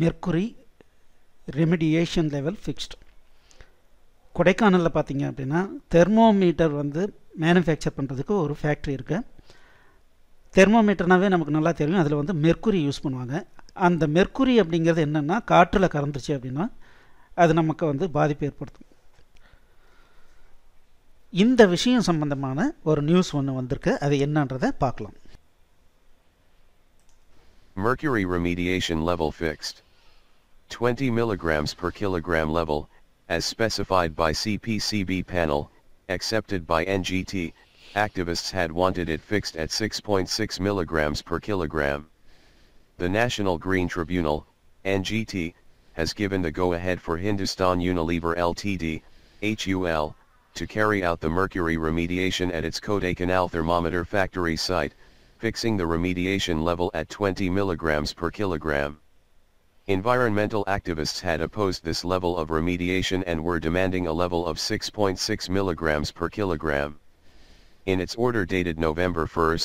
Mercury remediation level fixed கொடைக்கானலில் பார்த்தீங்க அப்படின்னா தெர்மோமீட்டர் வந்து மேனுஃபேக்சர் பண்ணுறதுக்கு ஒரு ஃபேக்ட்ரி இருக்குது தெர்மோமீட்டர்னாவே நமக்கு நல்லா தெரியும் அதில் வந்து மெர்க்குரி யூஸ் பண்ணுவாங்க அந்த மெர்க்குரி அப்படிங்கிறது என்னென்னா காற்றில் கறந்துருச்சு அப்படின்னா அது நமக்கு வந்து பாதிப்பு ஏற்படுத்தும் இந்த விஷயம் சம்பந்தமான ஒரு நியூஸ் ஒன்று வந்திருக்கு அது என்னன்றதை பார்க்கலாம் Mercury remediation level fixed. 20 mg per kilogram level, as specified by CPCB panel, accepted by NGT, activists had wanted it fixed at 6.6 mg per kilogram. The National Green Tribunal, NGT, has given the go-ahead for Hindustan Unilever Ltd, HUL, to carry out the mercury remediation at its Kodakanal thermometer factory site, fixing the remediation level at 20 mg per kilogram. Environmental activists had opposed this level of remediation and were demanding a level of 6.6 mg per kilogram. In its order dated November 1,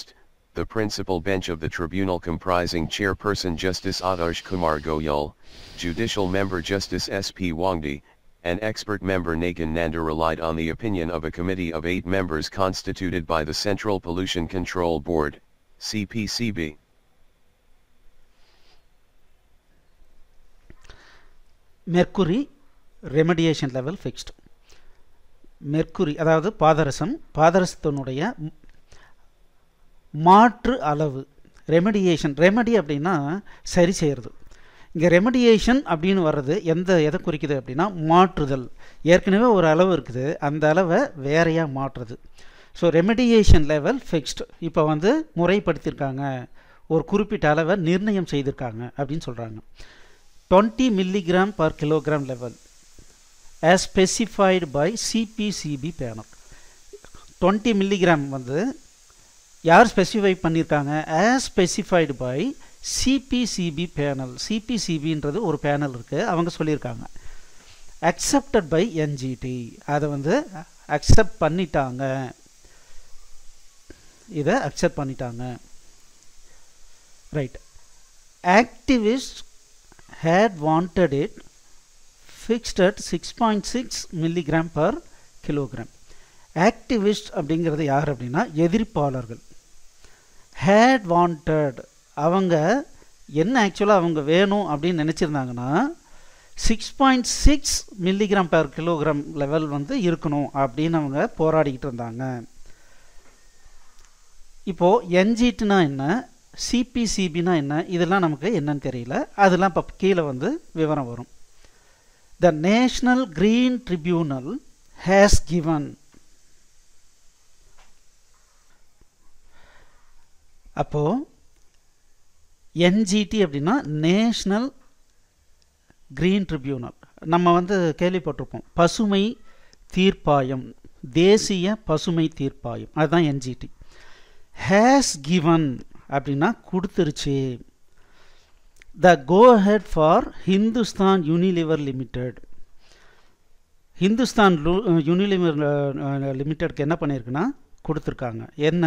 the principal bench of the tribunal comprising chairperson Justice Adarsh Kumar Goyal, judicial member Justice S.P. Wangdi, and expert member Nagan Nanda relied on the opinion of a committee of eight members constituted by the Central Pollution Control Board, CPCB. Mercury remediation level fixed. Mercury அதாவது பாதரசம் பாதரசத்தினுடைய மாற்று அளவு remediation remedy அப்படின்னா சரி செய்கிறது இங்கே remediation அப்படின்னு வர்றது எந்த எதை குறிக்குது அப்படின்னா மாற்றுதல் ஏற்கனவே ஒரு அளவு இருக்குது அந்த அளவை வேறையாக மாற்றுறது ஸோ ரெமெடியேஷன் லெவல் ஃபிக்ஸ்டு இப்போ வந்து முறைப்படுத்தியிருக்காங்க ஒரு குறிப்பிட்ட அளவை நிர்ணயம் செய்திருக்காங்க அப்படின்னு சொல்கிறாங்க twenty milligram per kilogram level as specified by CPCB panel twenty milligram வந்து யார் ஸ்பெசிஃபை பண்ணியிருக்காங்க as specified by CPCB panel சிபிசிபின்றது ஒரு பேனல் இருக்குது அவங்க சொல்லியிருக்காங்க அக்செப்டட் பை என்ஜிடி அதை வந்து அக்செப்ட் பண்ணிட்டாங்க இதை அக்செப்ட் பண்ணிட்டாங்க right activist had wanted it fixed at six point six milligram per kilogram activist அப்படிங்கிறது யார் அப்படின்னா எதிர்ப்பாளர்கள் ஹேட் வாண்டட் அவங்க என்ன ஆக்சுவலாக அவங்க வேணும் அப்படின்னு நினச்சிருந்தாங்கன்னா six point six milligram per kilogram level வந்து இருக்கணும் அப்படின்னு அவங்க போராடிக்கிட்டு இருந்தாங்க இப்போது என்ஜிடினா என்ன சிபிசிபினா என்ன இதெல்லாம் நமக்கு என்னன்னு தெரியல அதெல்லாம் இப்போ கீழே வந்து விவரம் வரும் the national green tribunal has given அப்போது என்ஜிடி அப்படின்னா நேஷ்னல் கிரீன் ட்ரிபியூனல் நம்ம வந்து கேள்விப்பட்டிருப்போம் பசுமை தீர்ப்பாயம் தேசிய பசுமை தீர்ப்பாயம் அதுதான் என்ஜிடி ஹேஸ் கிவன் அப்படின்னா கொடுத்துருச்சு the go ahead for Hindustan Unilever limited Hindustan Unilever லிமிட்டெடுக்கு என்ன பண்ணியிருக்குன்னா கொடுத்துருக்காங்க என்ன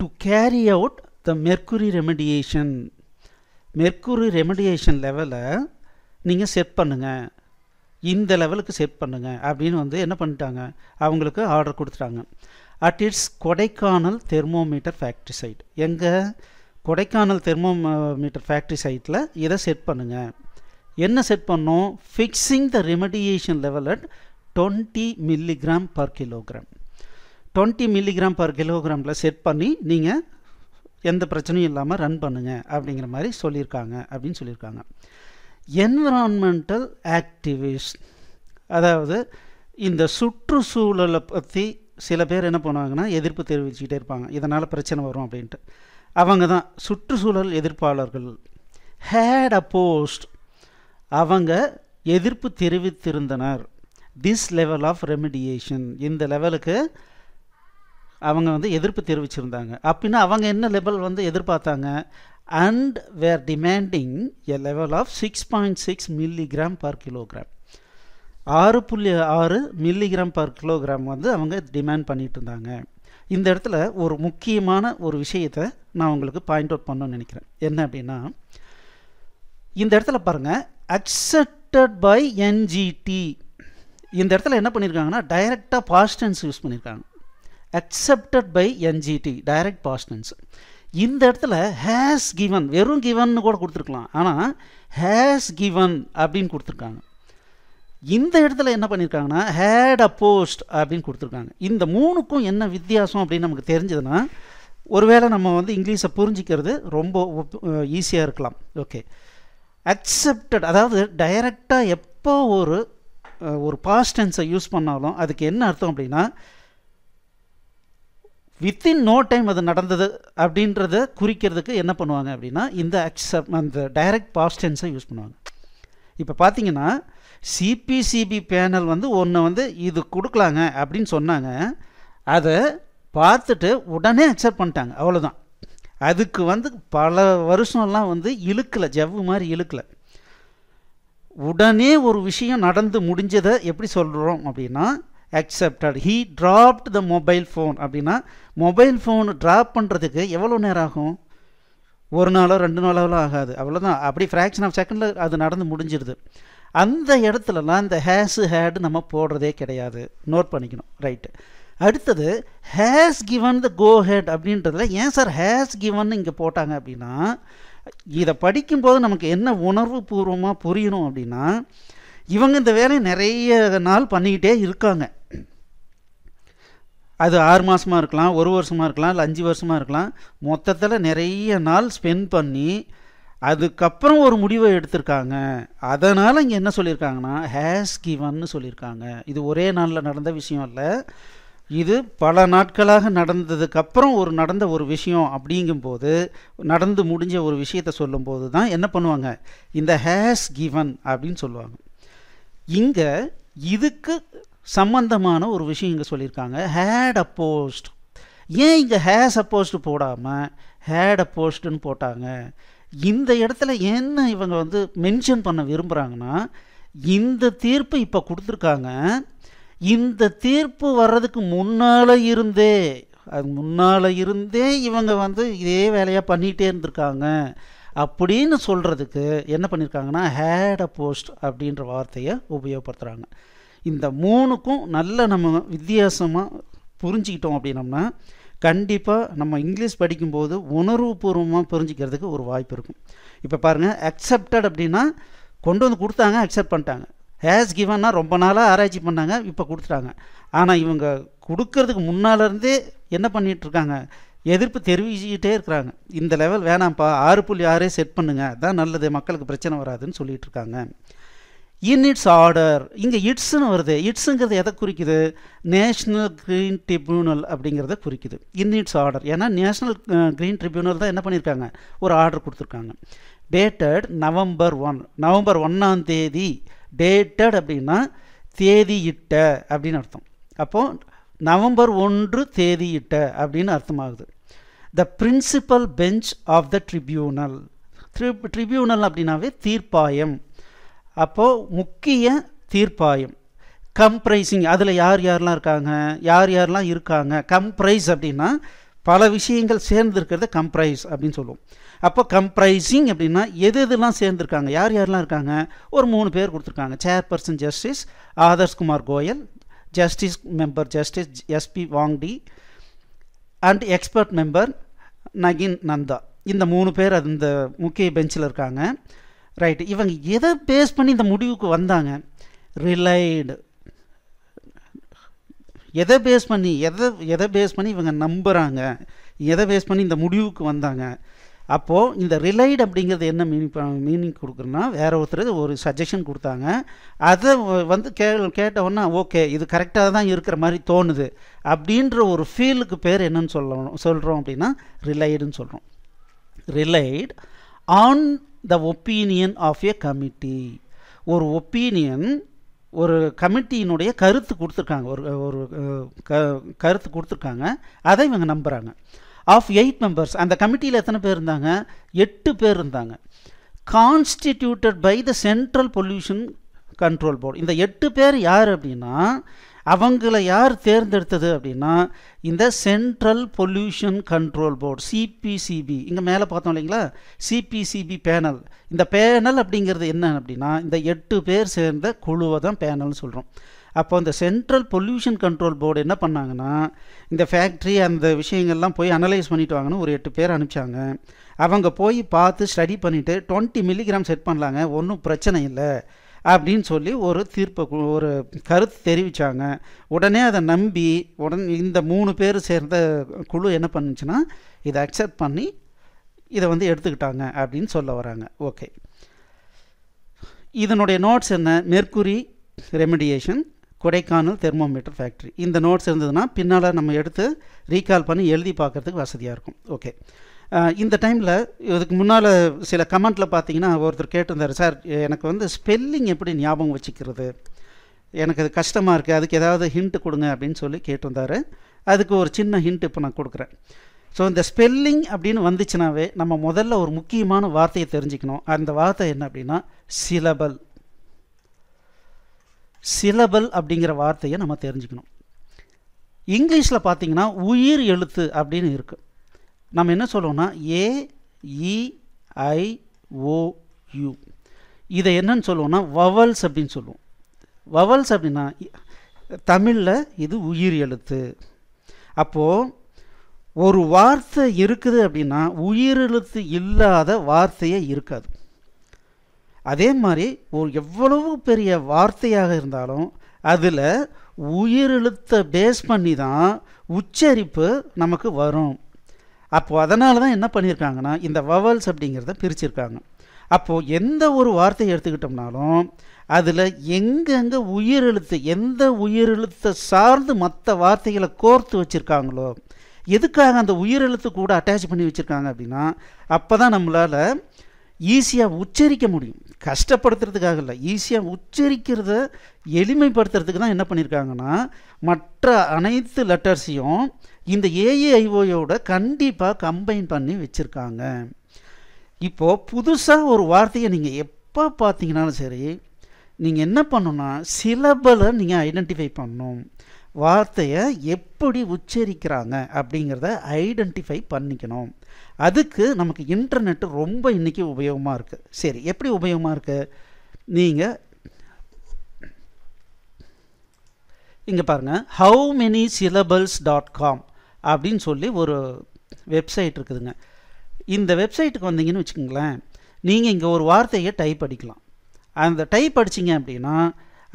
to carry out the mercury remediation mercury remediation லெவலை நீங்கள் செட் பண்ணுங்கள் இந்த லெவலுக்கு செட் பண்ணுங்கள் அப்படின்னு வந்து என்ன பண்ணிட்டாங்க அவங்களுக்கு ஆர்டர் கொடுத்துட்டாங்க at its Kodaikanal thermometer factory site எங்கள் கொடைக்கானல் தெர்மோமீட்டர் ஃபேக்ட்ரி சைட்டில் இதை செட் பண்ணுங்கள் என்ன செட் பண்ணோம் fixing the remediation level at twenty milligram per kilogram twenty milligram பர் கிலோகிராமில் செட் பண்ணி நீங்கள் எந்த பிரச்சனையும் இல்லாமல் ரன் பண்ணுங்கள் அப்படிங்கிற மாதிரி சொல்லியிருக்காங்க அப்படின்னு சொல்லியிருக்காங்க என்விரான்மெண்டல் ஆக்டிவிஸ்ட் அதாவது இந்த சுற்றுச்சூழலை பற்றி சில பேர் என்ன பண்ணுவாங்கன்னா எதிர்ப்பு தெரிவிச்சுக்கிட்டே இருப்பாங்க இதனால் பிரச்சனை வரும் அப்படின்ட்டு அவங்க தான் சுற்றுச்சூழல் எதிர்ப்பாளர்கள் ஹேட் அப்போஸ்ட் அவங்க எதிர்ப்பு தெரிவித்திருந்தனர் திஸ் லெவல் ஆஃப் ரெமிடியேஷன் இந்த லெவலுக்கு அவங்க வந்து எதிர்ப்பு தெரிவிச்சிருந்தாங்க அப்படின்னா அவங்க என்ன லெவல் வந்து எதிர்பார்த்தாங்க and were demanding a level of six point six milligram per kilogram ஆறு புள்ளி ஆறு மில்லிகிராம் பர் கிலோகிராம் வந்து அவங்க டிமாண்ட் பண்ணிகிட்டு இருந்தாங்க இந்த இடத்துல ஒரு முக்கியமான ஒரு விஷயத்தை நான் உங்களுக்கு பாயிண்ட் அவுட் பண்ணணும்னு நினைக்கிறேன் என்ன அப்படின்னா இந்த இடத்துல பாருங்கள் அக்செப்டட் பை என்ஜிடி இந்த இடத்துல என்ன பண்ணியிருக்காங்கன்னா டைரெக்டாக பாஸ்டன்ஸ் யூஸ் பண்ணியிருக்காங்க அக்செப்டட் பை என்ஜிடி டைரக்ட் பாஸ்டன்ஸ் இந்த இடத்துல ஹேஸ் கிவன் வெறும் கிவன் கூட கொடுத்துருக்கலாம் ஆனால் ஹேஸ் கிவன் அப்படின்னு கொடுத்துருக்காங்க இந்த இடத்துல என்ன பண்ணியிருக்காங்கன்னா ஹேட் அ போஸ்ட் அப்படின்னு கொடுத்துருக்காங்க இந்த மூணுக்கும் என்ன வித்தியாசம் அப்படின்னு நமக்கு தெரிஞ்சதுன்னா ஒருவேளை நம்ம வந்து இங்கிலீஷை புரிஞ்சிக்கிறது ரொம்ப ஈஸியாக இருக்கலாம் ஓகே அக்செப்டட் அதாவது டைரெக்டாக எப்போ ஒரு ஒரு பாஸ்டென்ஸை யூஸ் பண்ணாலும் அதுக்கு என்ன அர்த்தம் அப்படின்னா வித்தின் நோ டைம் அது நடந்தது அப்படின்றத குறிக்கிறதுக்கு என்ன பண்ணுவாங்க அப்படின்னா இந்த அக்செப்ட் அந்த டைரக்ட் பாஸ்டென்ஸை யூஸ் பண்ணுவாங்க இப்போ பார்த்தீங்கன்னா சிபிசிபி பேனல் வந்து ஒன்று வந்து இது கொடுக்கலாங்க அப்படின்னு சொன்னாங்க அதை பார்த்துட்டு உடனே அக்செப்ட் பண்ணிட்டாங்க அவ்வளோதான் அதுக்கு வந்து பல வருஷம்லாம் வந்து இழுக்கலை ஜவ்வு மாதிரி இழுக்கலை உடனே ஒரு விஷயம் நடந்து முடிஞ்சதை எப்படி சொல்கிறோம் அப்படின்னா accepted he dropped the mobile phone அப்படின்னா மொபைல் ஃபோன் ட்ராப் பண்ணுறதுக்கு எவ்வளோ நேரம் ஆகும் ஒரு நாளோ ரெண்டு நாளாவோ ஆகாது அவ்வளோதான் அப்படி ஃப்ராக்ஷன் ஆஃப் செகண்டில் அது நடந்து முடிஞ்சிடுது அந்த இடத்துலலாம் இந்த ஹேஸு ஹேடு நம்ம போடுறதே கிடையாது நோட் பண்ணிக்கணும் ரைட்டு அடுத்தது has given the go ahead அப்படின்றதுல ஏன் சார் ஹேஸ் கிவன் இங்கே போட்டாங்க அப்படின்னா இதை படிக்கும்போது நமக்கு என்ன உணர்வு பூர்வமாக புரியணும் அப்படின்னா இவங்க இந்த வேலையை நிறைய நாள் பண்ணிக்கிட்டே இருக்காங்க அது ஆறு மாதமாக இருக்கலாம் ஒரு வருஷமாக இருக்கலாம் இல்லை அஞ்சு வருஷமாக இருக்கலாம் மொத்தத்தில் நிறைய நாள் ஸ்பெண்ட் பண்ணி அதுக்கப்புறம் ஒரு முடிவை எடுத்திருக்காங்க அதனால் இங்கே என்ன சொல்லியிருக்காங்கன்னா ஹேஸ் கிவன்னு சொல்லியிருக்காங்க இது ஒரே நாளில் நடந்த விஷயம் இல்லை இது பல நாட்களாக நடந்ததுக்கப்புறம் ஒரு நடந்த ஒரு விஷயம் அப்படிங்கும்போது நடந்து முடிஞ்ச ஒரு விஷயத்தை சொல்லும்போது தான் என்ன பண்ணுவாங்க இந்த ஹேஸ் கிவன் அப்படின்னு சொல்லுவாங்க இங்கே இதுக்கு சம்பந்தமான ஒரு விஷயம் இங்கே சொல்லியிருக்காங்க ஹேட் அப்போஸ்ட் ஏன் இங்கே ஹேஸ் அப்போஸ்ட் போடாமல் ஹேட் அப்போஸ்ட்டுன்னு போட்டாங்க இந்த இடத்துல என்ன இவங்க வந்து மென்ஷன் பண்ண விரும்புகிறாங்கன்னா இந்த தீர்ப்பு இப்போ கொடுத்துருக்காங்க இந்த தீர்ப்பு வர்றதுக்கு முன்னால் இருந்தே அது முன்னால் இருந்தே இவங்க வந்து இதே வேலையாக பண்ணிகிட்டே இருந்திருக்காங்க அப்படின்னு சொல்கிறதுக்கு என்ன பண்ணியிருக்காங்கன்னா ஹேட் அ போஸ்ட் அப்படின்ற வார்த்தையை உபயோகப்படுத்துகிறாங்க இந்த மூணுக்கும் நல்ல நம்ம வித்தியாசமாக புரிஞ்சுக்கிட்டோம் அப்படின்னம்னா கண்டிப்பாக நம்ம இங்கிலீஷ் படிக்கும்போது உணர்வுபூர்வமாக புரிஞ்சிக்கிறதுக்கு ஒரு வாய்ப்பு இருக்கும் இப்போ பாருங்கள் அக்செப்டட் அப்படின்னா கொண்டு வந்து கொடுத்தாங்க அக்செப்ட் பண்ணிட்டாங்க ஹேஸ் கிவன்னா ரொம்ப நாளாக ஆராய்ச்சி பண்ணாங்க இப்போ கொடுத்துட்டாங்க ஆனால் இவங்க கொடுக்கறதுக்கு முன்னாலேருந்தே என்ன பண்ணிகிட்ருக்காங்க எதிர்ப்பு தெரிவிச்சுக்கிட்டே இருக்கிறாங்க இந்த லெவல் வேணாம்ப்பா ஆறு புள்ளி ஆறே செட் பண்ணுங்கள் தான் நல்லது மக்களுக்கு பிரச்சனை வராதுன்னு சொல்லிகிட்டு இருக்காங்க இன் இட்ஸ் ஆர்டர் இங்கே இட்ஸ்னு வருது இட்ஸுங்கிறது எதை குறிக்குது நேஷ்னல் க்ரீன் ட்ரிபியூனல் அப்படிங்கிறத குறிக்குது இன் இட்ஸ் ஆர்டர் ஏன்னா நேஷ்னல் க்ரீன் ட்ரிபியூனல் தான் என்ன பண்ணியிருக்காங்க ஒரு ஆர்டர் கொடுத்துருக்காங்க டேட்டட் நவம்பர் ஒன் நவம்பர் ஒன்றாம் தேதி டேட்டட் அப்படின்னா தேதி இட்ட அப்படின்னு அர்த்தம் அப்போது நவம்பர் ஒன்று தேதி இட்ட அப்படின்னு அர்த்தமாகுது the principal bench of the tribunal tribunal அப்படின்னாவே தீர்ப்பாயம் அப்போது முக்கிய தீர்ப்பாயம் கம்ப்ரைசிங் அதில் யார் யாரெலாம் இருக்காங்க யார் யாரெலாம் இருக்காங்க கம்ப்ரைஸ் அப்படின்னா பல விஷயங்கள் சேர்ந்துருக்கிறத கம்ப்ரைஸ் அப்படின்னு சொல்லுவோம் அப்போ கம்ப்ரைசிங் அப்படின்னா எது எதுலாம் சேர்ந்துருக்காங்க யார் யாரெலாம் இருக்காங்க ஒரு மூணு பேர் கொடுத்துருக்காங்க chairperson justice Adarsh Kumar Goel justice member justice SP Wangdi and expert member Nagin Nanda இந்த மூணு பேர் அது இந்த முக்கிய பெஞ்சில் இருக்காங்க ரைட் இவங்க எதை பேஸ் பண்ணி இந்த முடிவுக்கு வந்தாங்க ரிலைடு எதை பேஸ் பண்ணி எதை எதை பேஸ் பண்ணி இவங்க நம்புகிறாங்க எதை பேஸ் பண்ணி இந்த முடிவுக்கு வந்தாங்க அப்போது இந்த ரிலைடு அப்படிங்கிறது என்ன மீனிங் மீனிங் கொடுக்குறோன்னா வேற ஒருத்தர் ஒரு சஜஷன் கொடுத்தாங்க அதை வந்து கே கேட்டவொன்னா ஓகே இது கரெக்டாக தான் இருக்கிற மாதிரி தோணுது அப்படின்ற ஒரு ஃபீலுக்கு பேர் என்னன்னு சொல்லணும் சொல்கிறோம் அப்படின்னா ரிலைடுன்னு சொல்கிறோம் relied on the opinion of a committee ஒரு ஒப்பீனியன் ஒரு கமிட்டியினுடைய கருத்து கொடுத்துருக்காங்க ஒரு ஒரு க கருத்து கொடுத்துருக்காங்க அதை இவங்க நம்புகிறாங்க ஆஃப் எயிட் மெம்பர்ஸ் அந்த கமிட்டியில் எத்தனை பேர் இருந்தாங்க எட்டு பேர் இருந்தாங்க constituted by the central pollution control board இந்த எட்டு பேர் யார் அப்படின்னா அவங்கள யார் தேர்ந்தெடுத்தது அப்படின்னா இந்த central pollution control board CPCB இங்கே மேலே பார்த்தோம் இல்லைங்களா சிபிசிபி பேனல் இந்த பேனல் அப்படிங்கிறது என்ன அப்படின்னா இந்த எட்டு பேர் சேர்ந்த குழுவை தான் பேனல்னு சொல்கிறோம் அப்போ இந்த சென்ட்ரல் பொல்யூஷன் கண்ட்ரோல் போர்டு என்ன பண்ணாங்கன்னா இந்த ஃபேக்ட்ரி அந்த விஷயங்கள்லாம் போய் அனலைஸ் பண்ணிட்டு வாங்கன்னு ஒரு எட்டு பேர் அனுப்பிச்சாங்க அவங்க போய் பார்த்து ஸ்டடி பண்ணிவிட்டு டுவெண்ட்டி மில்லிகிராம் செட் பண்ணலாங்க ஒன்றும் பிரச்சனை இல்லை அப்படின்னு சொல்லி ஒரு தீர்ப்பு ஒரு கருத்து தெரிவித்தாங்க உடனே அதை நம்பி உடன் இந்த மூணு பேர் சேர்ந்த குழு என்ன பண்ணுச்சுன்னா இதை அக்செப்ட் பண்ணி இதை வந்து எடுத்துக்கிட்டாங்க அப்படின்னு சொல்ல வராங்க ஓகே இதனுடைய நோட்ஸ் என்ன mercury remediation Kodaikanal thermometer factory இந்த நோட்ஸ் இருந்ததுன்னா பின்னால் நம்ம எடுத்து ரீகால் பண்ணி எழுதி பார்க்குறதுக்கு வசதியாக இருக்கும் ஓகே இந்த டைமில் இதுக்கு முன்னால் சில கமெண்ட்டில் பார்த்தீங்கன்னா ஒருத்தர் கேட்டிருந்தார் சார் எனக்கு வந்து ஸ்பெல்லிங் எப்படி ஞாபகம் வச்சுக்கிறது எனக்கு அது கஷ்டமாக இருக்குது அதுக்கு ஏதாவது ஹிண்ட்டு கொடுங்க அப்படின்னு சொல்லி கேட்டிருந்தார் அதுக்கு ஒரு சின்ன ஹிண்ட் இப்போ நான் கொடுக்குறேன் ஸோ இந்த ஸ்பெல்லிங் அப்படின்னு வந்துச்சுனாவே நம்ம முதல்ல ஒரு முக்கியமான வார்த்தையை தெரிஞ்சுக்கணும் அந்த வார்த்தை என்ன அப்படின்னா சிலபல் சிலபல் அப்படிங்கிற வார்த்தையை நம்ம தெரிஞ்சுக்கணும் இங்கிலீஷில் பார்த்தீங்கன்னா உயிர் எழுத்து அப்படின்னு இருக்குது நம்ம என்ன சொல்கிறோம்னா ஏஇஐஓயு e, இதை என்னன்னு சொல்லுவோம்னா வவல்ஸ் அப்படின்னு சொல்லுவோம் வவல்ஸ் அப்படின்னா தமிழில் இது உயிர் எழுத்து அப்போது ஒரு வார்த்தை இருக்குது அப்படின்னா உயிர் எழுத்து இல்லாத வார்த்தையே இருக்காது அதே மாதிரி ஒரு எவ்வளவு பெரிய வார்த்தையாக இருந்தாலும் அதில் உயிரெழுத்தை பேஸ் பண்ணி தான் உச்சரிப்பு நமக்கு வரும் அப்போது அதனால தான் என்ன பண்ணியிருக்காங்கன்னா இந்த வவல்ஸ் அப்படிங்கிறத பிரிச்சிருக்காங்க அப்போது எந்த ஒரு வார்த்தையை எடுத்துக்கிட்டோம்னாலும் அதில் எங்கெங்கே உயிரெழுத்து எந்த உயிரெழுத்தை சார்ந்து மற்ற வார்த்தைகளை கோர்த்து வச்சுருக்காங்களோ எதுக்காக அந்த உயிரெழுத்து கூட அட்டாச் பண்ணி வச்சுருக்காங்க அப்படின்னா அப்போ தான் நம்மளால் ஈஸியாக உச்சரிக்க முடியும் கஷ்டப்படுத்துறதுக்காக இல்லை ஈஸியாக உச்சரிக்கிறத எளிமைப்படுத்துறதுக்கு தான் என்ன பண்ணியிருக்காங்கன்னா மற்ற அனைத்து லெட்டர்ஸையும் இந்த ஏஏஐஓயோட கண்டிப்பாக கம்பைன் பண்ணி வச்சுருக்காங்க இப்போது புதுசாக ஒரு வார்த்தையை நீங்கள் எப்போ பார்த்தீங்கனாலும் சரி நீங்கள் என்ன பண்ணணும்னா சிலபலை நீங்கள் ஐடென்டிஃபை பண்ணணும் வார்த்தையை எப்படி உச்சரிக்கிறாங்க அப்படிங்கிறத ஐடென்டிஃபை பண்ணிக்கணும் அதுக்கு நமக்கு இன்டர்நெட்டு ரொம்ப இன்றைக்கி உபயோகமாக இருக்குது சரி எப்படி உபயோகமாக இருக்குது நீங்கள் இங்கே பாருங்கள் how many syllables dot com அப்படின்னு சொல்லி ஒரு வெப்சைட் இருக்குதுங்க இந்த வெப்சைட்டுக்கு வந்தீங்கன்னு வச்சுக்கோங்களேன் நீங்கள் இங்கே ஒரு வார்த்தையை டைப் அடிக்கலாம் அந்த டைப் அடிச்சிங்க அப்படின்னா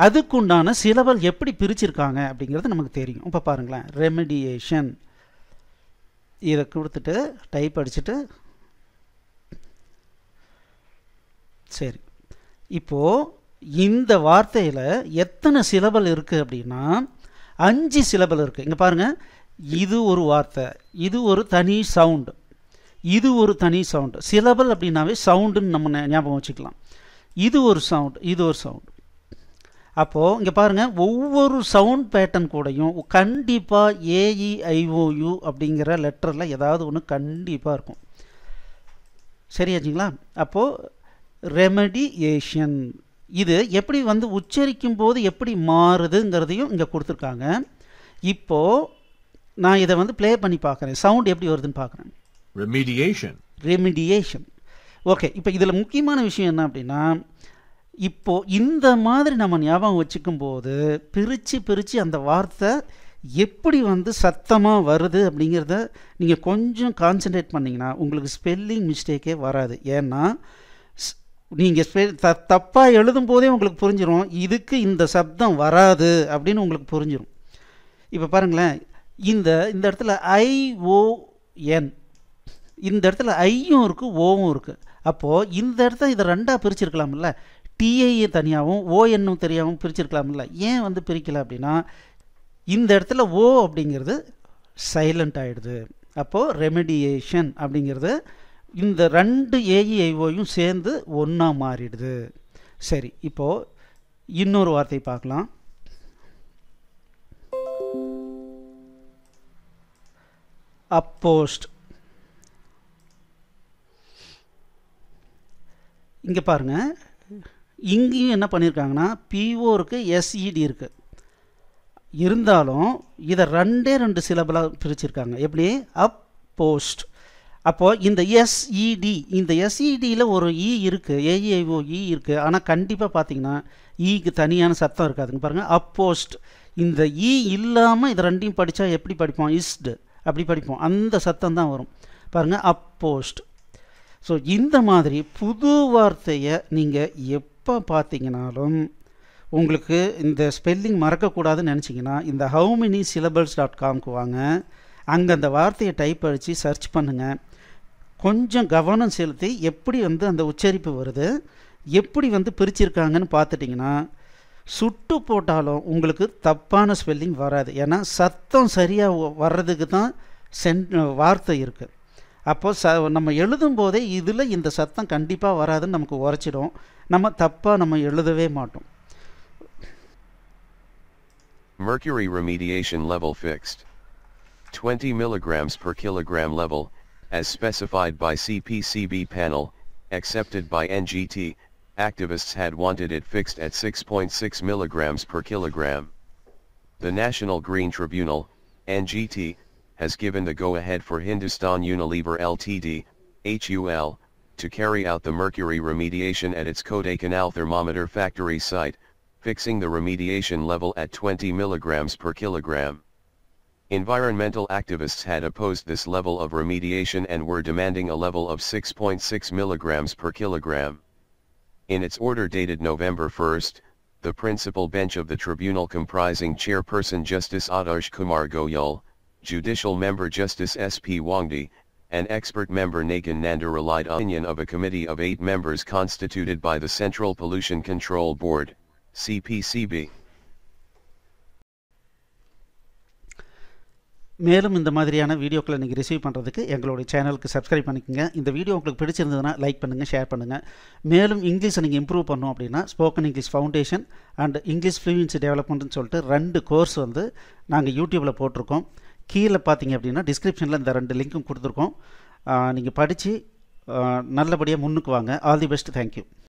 அதுக்குண்டான சிலபல் எப்படி பிரிச்சிருக்காங்க அப்படிங்கிறது நமக்கு தெரியும் இப்போ பாருங்களேன் ரெமெடியேஷன் இதை கொடுத்துட்டு டைப் அடிச்சுட்டு சரி இப்போது இந்த வார்த்தையில் எத்தனை சிலபல் இருக்குது அப்படின்னா அஞ்சு சிலபல் இருக்குது இங்கே பாருங்கள் இது ஒரு வார்த்தை இது ஒரு தனி சவுண்டு இது ஒரு தனி சவுண்டு சிலபல் அப்படின்னாவே சவுண்டுன்னு நம்ம ஞாபகம் வச்சுக்கலாம் இது ஒரு சவுண்டு இது ஒரு சவுண்டு அப்போது இங்கே பாருங்கள் ஒவ்வொரு சவுண்ட் பேட்டர்ன் கூடையும் கண்டிப்பாக ஏஇஐஓயு e அப்படிங்கிற லெட்டரில் ஏதாவது ஒன்று கண்டிப்பாக இருக்கும் சரியாச்சுங்களா அப்போது ரெமடியேஷன் இது எப்படி வந்து உச்சரிக்கும் போது எப்படி மாறுதுங்கிறதையும் இங்கே கொடுத்துருக்காங்க இப்போது நான் இதை வந்து ப்ளே பண்ணி பார்க்குறேன் சவுண்ட் எப்படி வருதுன்னு பார்க்குறேன் ரெமிடியேஷன் ரெமிடியேஷன் ஓகே இப்போ இதில் முக்கியமான விஷயம் என்ன அப்படின்னா இப்போது இந்த மாதிரி நம்ம ஞாபகம் வச்சுக்கும் போது பிரித்து பிரித்து அந்த வார்த்தை எப்படி வந்து சத்தமாக வருது அப்படிங்கிறத நீங்கள் கொஞ்சம் கான்சன்ட்ரேட் பண்ணிங்கன்னா உங்களுக்கு ஸ்பெல்லிங் மிஸ்டேக்கே வராது ஏன்னா நீங்கள் ஸ்பெ த தப்பாக எழுதும் போதே உங்களுக்கு புரிஞ்சிடும் இதுக்கு இந்த சப்தம் வராது அப்படின்னு உங்களுக்கு புரிஞ்சிடும் இப்போ பாருங்களேன் இந்த இந்த இடத்துல ஐஓஎன் இந்த இடத்துல ஐயும் இருக்குது ஓவும் இருக்குது அப்போது இந்த இடத்த இதை ரெண்டாக பிரிச்சிருக்கலாம்ல டிஐஏ தனியாகவும் ஓஎன்னும் தெரியாமல் பிரிச்சிருக்கலாம்ல ஏன் வந்து பிரிக்கல அப்படின்னா இந்த இடத்துல ஓ அப்படிங்கிறது சைலண்ட் ஆகிடுது அப்போது ரெமெடியேஷன் அப்படிங்கிறது இந்த ரெண்டு ஏஇஐஓயும் e, சேர்ந்து ஒன்றா மாறிடுது சரி இப்போது இன்னொரு வார்த்தை பார்க்கலாம் அப்போஸ்ட் இங்கே பாருங்கள் இங்கேயும் என்ன பண்ணியிருக்காங்கன்னா பிஓ இருக்குது எஸ்இடி e இருக்குது இருந்தாலும் இதை ரெண்டே ரெண்டு சிலபலாக பிரிச்சிருக்காங்க எப்படி அப் போஸ்ட் அப்போது இந்த எஸ்இடி e இந்த எஸ்இடியில் e ஒரு இ இருக்குது ஏஇஐஓ இ இருக்குது ஆனால் கண்டிப்பாக பார்த்தீங்கன்னா இக்கு தனியான சத்தம் இருக்காதுங்க பாருங்கள் அப்போஸ்ட் இந்த இ இல்லாமல் இதை ரெண்டையும் படித்தா எப்படி படிப்போம் இஸ்டு அப்படி படிப்போம் அந்த சத்தம் தான் வரும் பாருங்கள் அப்போஸ்ட் ஸோ இந்த மாதிரி புது வார்த்தையை நீங்கள் எப்போ பார்த்தீங்கனாலும் உங்களுக்கு இந்த ஸ்பெல்லிங் மறக்கக்கூடாதுன்னு நினச்சிங்கன்னா இந்த ஹவு மெனி சிலபல்ஸ் டாட் காம்க்கு வாங்க அங்கே அந்த வார்த்தையை டைப் அடித்து சர்ச் பண்ணுங்கள் கொஞ்சம் கவனம் செலுத்தி எப்படி வந்து அந்த உச்சரிப்பு வருது எப்படி வந்து பிரிச்சிருக்காங்கன்னு பார்த்துட்டிங்கன்னா சுட்டு போட்டாலும் உங்களுக்கு தப்பான ஸ்பெல்லிங் வராது ஏன்னா சத்தம் சரியாக வர்றதுக்கு தான் சென் வார்த்தை இருக்குது அப்போ ச நம்ம எழுதும் போதே இதில் இந்த சத்தம் கண்டிப்பாக வராதுன்னு நமக்கு உரைச்சிடும் நம்ம தப்பாக நம்ம எழுதவே மாட்டோம் Mercury remediation level fixed. 20 milligrams per kilogram level, as specified by CPCB panel, accepted by NGT, Activists had wanted it fixed at 6.6 mg milligrams per kilogram. The National Green Tribunal, NGT, has given the go-ahead for Hindustan Unilever Ltd, HUL, to carry out the mercury remediation at its Koday Canal thermometer factory site, fixing the remediation level at 20 milligrams per kilogram. Environmental activists had opposed this level of remediation and were demanding a level of 6.6 mg milligrams per kilogram. In its order dated November 1, the principal bench of the tribunal comprising chairperson Justice Adarsh Kumar Goyal, judicial member Justice S. P. Wangdi, and expert member Nagan Nanda relied on opinion of a committee of eight members constituted by the Central Pollution Control Board, CPCB. மேலும் இந்த மாதிரியான வீடியோக்களை நீங்கள் receive பண்ணுறதுக்கு எங்களுடைய சேனலுக்கு subscribe பண்ணிக்கோங்க இந்த வீடியோ உங்களுக்கு பிடிச்சிருந்ததுன்னா லைக் பண்ணுங்கள் ஷேர் பண்ணுங்கள் மேலும் இங்கிலீஷை நீங்கள் இம்ப்ரூவ் பண்ணணும் அப்படின்னா spoken English foundation and English fluency டெவலப்மெண்ட்னு சொல்லிட்டு ரெண்டு கோர்ஸ் வந்து நாங்கள் யூடியூப்பில் போட்டிருக்கோம் கீழே பார்த்தீங்க அப்படின்னா டிஸ்கிரிப்ஷனில் இந்த ரெண்டு லிங்க்கும் கொடுத்துருக்கோம் நீங்கள் படித்து நல்லபடியாக முன்னுக்கு வாங்க ஆல் தி பெஸ்ட் தேங்க்யூ